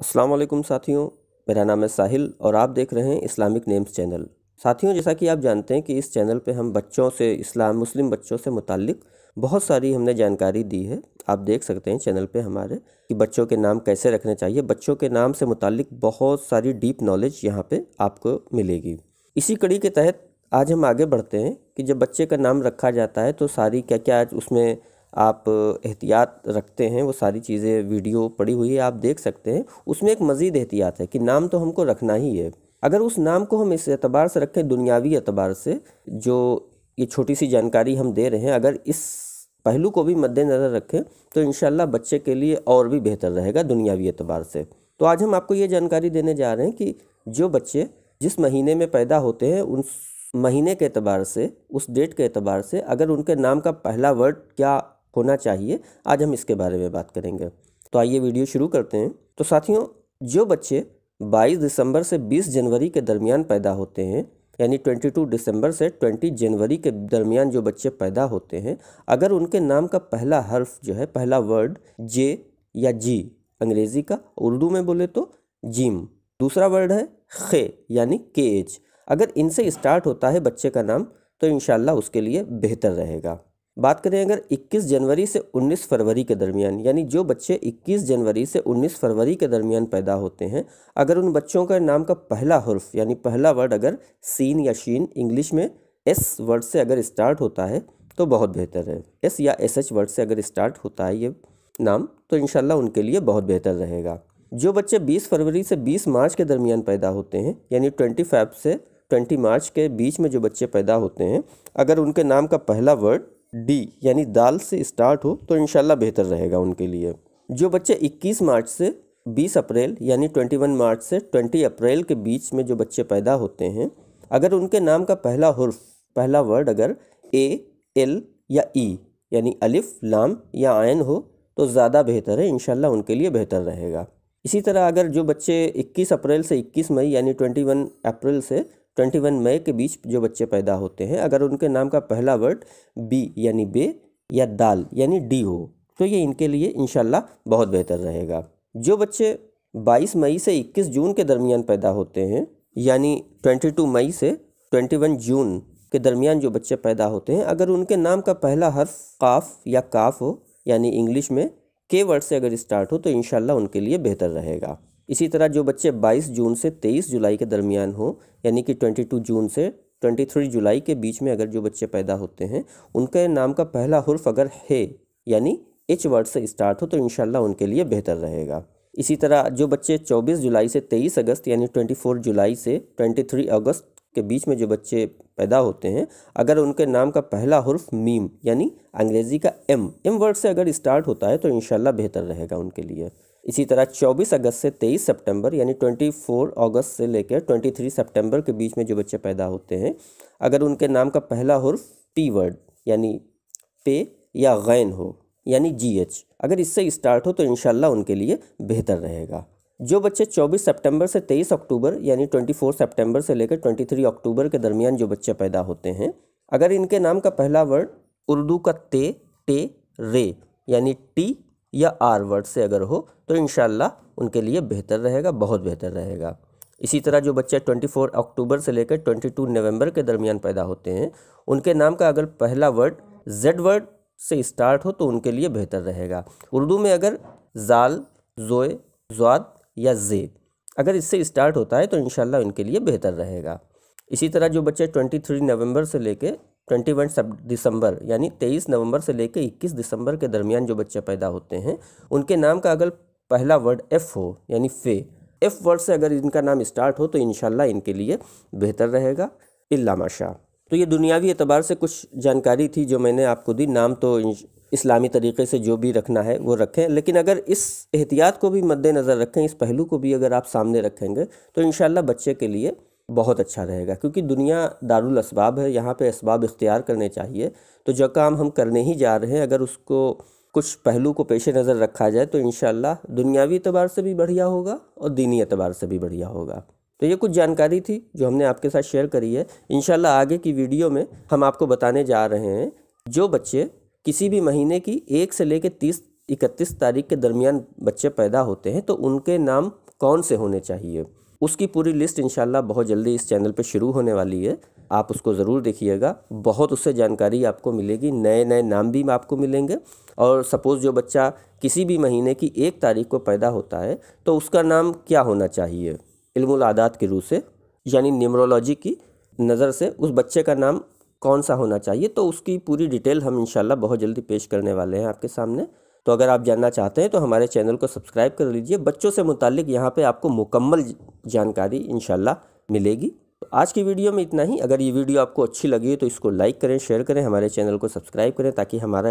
अस्सलाम वालेकुम साथियों मेरा नाम है साहिल और आप देख रहे हैं इस्लामिक नेम्स चैनल साथियों जैसा कि आप जानते हैं कि इस चैनल पे हम बच्चों से इस्लाम मुस्लिम बच्चों से मुतलिक बहुत सारी हमने जानकारी दी है आप देख सकते हैं चैनल पे हमारे कि बच्चों के नाम कैसे रखने चाहिए बच्चों के नाम से मुतलिक बहुत सारी डीप नॉलेज यहाँ पर आपको मिलेगी इसी कड़ी के तहत आज हम आगे बढ़ते हैं कि जब बच्चे का नाम रखा जाता है तो सारी क्या क्या उसमें आप एहतियात रखते हैं वो सारी चीज़ें वीडियो पड़ी हुई है आप देख सकते हैं उसमें एक मज़ीद एहतियात है कि नाम तो हमको रखना ही है अगर उस नाम को हम इस एतबार से रखें दुनियावी एतबार से जो ये छोटी सी जानकारी हम दे रहे हैं अगर इस पहलू को भी मद्देनज़र रखें तो इन बच्चे के लिए और भी बेहतर रहेगा दुनियावी एतबार से तो आज हम आपको ये जानकारी देने जा रहे हैं कि जो बच्चे जिस महीने में पैदा होते हैं उन महीने के अतबार से उस डेट के अतबार से अगर उनके नाम का पहला वर्ड क्या होना चाहिए आज हम इसके बारे में बात करेंगे तो आइए वीडियो शुरू करते हैं तो साथियों जो बच्चे 22 दिसंबर से 20 जनवरी के दरमियान पैदा होते हैं यानी 22 दिसंबर से 20 जनवरी के दरमियान जो बच्चे पैदा होते हैं अगर उनके नाम का पहला हर्फ जो है पहला वर्ड जे या जी अंग्रेज़ी का उर्दू में बोले तो जिम दूसरा वर्ड है खे यानी के एच अगर इनसे स्टार्ट होता है बच्चे का नाम तो इन उसके लिए बेहतर रहेगा बात करें अगर 21 जनवरी से 19 फरवरी के दरमियान यानी जो बच्चे 21 जनवरी से 19 फरवरी के दरमियान पैदा होते हैं अगर उन बच्चों का नाम का पहला हर्फ यानी पहला वर्ड अगर सीन या शीन इंग्लिश में एस वर्ड से अगर स्टार्ट होता है तो बहुत बेहतर है एस या एस एच वर्ड से अगर स्टार्ट होता है ये नाम तो इन उनके लिए बहुत बेहतर रहेगा जो बच्चे 20 फरवरी से 20 मार्च के दरमियान पैदा होते हैं यानी ट्वेंटी से ट्वेंटी मार्च के बीच में जो बच्चे पैदा होते हैं अगर उनके नाम का पहला वर्ड डी यानी दाल से स्टार्ट हो तो इनशाला बेहतर रहेगा उनके लिए जो बच्चे 21 मार्च से 20 अप्रैल यानी 21 मार्च से 20 अप्रैल के बीच में जो बच्चे पैदा होते हैं अगर उनके नाम का पहला हर्फ पहला वर्ड अगर ए एल या ई यानी अलिफ लाम या आयन हो तो ज़्यादा बेहतर है इनशाला उनके लिए बेहतर रहेगा इसी तरह अगर जो बच्चे 21 अप्रैल से 21 मई यानी 21 अप्रैल से ट्वेंटी वन मई के बीच जो बच्चे पैदा होते हैं अगर उनके नाम का पहला वर्ड बी यानी बे या दाल यानी डी हो तो ये इनके लिए इन बहुत बेहतर रहेगा जो बच्चे 22 मई से 21 जून के दरमियान पैदा होते हैं यानी 22 मई से 21 जून के दरमियान जो बच्चे पैदा होते हैं अगर उनके नाम का पहला हर्फ काफ या काफ हो यानी इंग्लिश में के वर्ड से अगर स्टार्ट हो तो इन उनके लिए बेहतर रहेगा इसी तरह जो बच्चे 22 जून से 23 जुलाई के दरमियान हो यानी कि 22 जून से 23 जुलाई के बीच में अगर जो बच्चे पैदा होते हैं उनके नाम का पहला हर्फ अगर है यानी एच वर्ड से स्टार्ट हो तो इन उनके लिए बेहतर रहेगा इसी तरह जो बच्चे 24 जुलाई से 23 अगस्त यानी 24 जुलाई से 23 अगस्त के बीच में जो बच्चे पैदा होते हैं अगर उनके नाम का पहला हर्फ मीम यानी अंग्रेज़ी का एम एम वर्ड से अगर स्टार्ट होता है तो इन बेहतर रहेगा उनके लिए इसी तरह 24 अगस्त से 23 सितंबर यानी 24 अगस्त से लेकर 23 सितंबर के बीच में जो बच्चे पैदा होते हैं अगर उनके नाम का पहला हर्फ पी वर्ड यानी पे या गैन हो यानी जी एच अगर इससे स्टार्ट हो तो इन उनके लिए बेहतर रहेगा जो बच्चे 24 सितंबर से 23 अक्टूबर यानी 24 सितंबर से लेकर 23 अक्टूबर के दरमियान जो बच्चे पैदा होते हैं अगर इनके नाम का पहला वर्ड उर्दू का ते टे रे यानी टी या आर वर्ड से अगर हो तो इन उनके लिए बेहतर रहेगा बहुत बेहतर रहेगा इसी तरह जो बच्चे 24 अक्टूबर से लेकर 22 नवंबर के दरमियान पैदा होते हैं उनके नाम का अगर पहला वर्ड जेड वर्ड से स्टार्ट हो तो उनके लिए बेहतर रहेगा उर्दू में अगर जाल जोए जवाद या जे अगर इससे स्टार्ट होता है तो इन इनके लिए बेहतर रहेगा इसी तरह जो बच्चे 23 नवंबर से लेकर ट्वेंटी वन दिसंबर यानी तेईस नवंबर से लेकर इक्कीस दिसंबर के दरमियान जो बच्चे पैदा होते हैं उनके नाम का अगर पहला वर्ड एफ़ हो यानी फे एफ़ वर्ड से अगर इनका नाम स्टार्ट हो तो इन इनके लिए बेहतर रहेगा इल्ला माशा तो ये दुनियावी एतबार से कुछ जानकारी थी जो मैंने आपको दी नाम तो इस्लामी तरीके से जो भी रखना है वो रखें लेकिन अगर इस एहतियात को भी मद्देनज़र रखें इस पहलू को भी अगर आप सामने रखेंगे तो इन बच्चे के लिए बहुत अच्छा रहेगा क्योंकि दुनिया दारुल इसबाब है यहाँ पे इसबाब इख्तियार करने चाहिए तो जो काम हम करने ही जा रहे हैं अगर उसको कुछ पहलू को पेश नज़र रखा जाए तो इन दुनियावी अतबार से भी बढ़िया होगा और दीनी अतबार से भी बढ़िया होगा तो ये कुछ जानकारी थी जो हमने आपके साथ शेयर करी है इन आगे की वीडियो में हम आपको बताने जा रहे हैं जो बच्चे किसी भी महीने की एक से लेकर तीस इकतीस तारीख के दरमियान बच्चे पैदा होते हैं तो उनके नाम कौन से होने चाहिए उसकी पूरी लिस्ट इंशाल्लाह बहुत जल्दी इस चैनल पे शुरू होने वाली है आप उसको ज़रूर देखिएगा बहुत उससे जानकारी आपको मिलेगी नए नए नाम भी आपको मिलेंगे और सपोज़ जो बच्चा किसी भी महीने की एक तारीख को पैदा होता है तो उसका नाम क्या होना चाहिए इल्मुल आदात के रूह से यानी न्यूमरोलॉजी की नज़र से उस बच्चे का नाम कौन सा होना चाहिए तो उसकी पूरी डिटेल हम इंशाल्लाह बहुत जल्दी पेश करने वाले हैं आपके सामने तो अगर आप जानना चाहते हैं तो हमारे चैनल को सब्सक्राइब कर लीजिए बच्चों से मुतालिक यहाँ पर आपको मुकम्मल जानकारी इन मिलेगी तो आज की वीडियो में इतना ही अगर ये वीडियो आपको अच्छी लगी तो इसको लाइक करें शेयर करें हमारे चैनल को सब्सक्राइब करें ताकि हमारा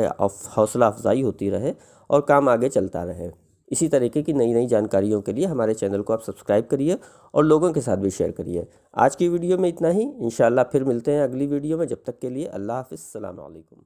हौसला अफजाई होती रहे और काम आगे चलता रहे इसी तरीके की नई नई जानकारियों के लिए हमारे चैनल को आप सब्सक्राइब करिए और लोगों के साथ भी शेयर करिए आज की वीडियो में इतना ही इन फिर मिलते हैं अगली वीडियो में जब तक के लिए अल्लाह हाफि सलामकुम